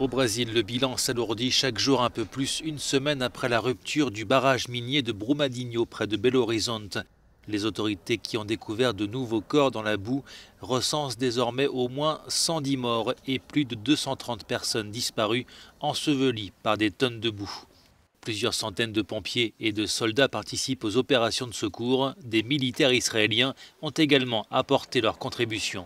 Au Brésil, le bilan s'alourdit chaque jour un peu plus, une semaine après la rupture du barrage minier de Brumadinho près de Belo Horizonte. Les autorités qui ont découvert de nouveaux corps dans la boue recensent désormais au moins 110 morts et plus de 230 personnes disparues, ensevelies par des tonnes de boue. Plusieurs centaines de pompiers et de soldats participent aux opérations de secours. Des militaires israéliens ont également apporté leur contribution.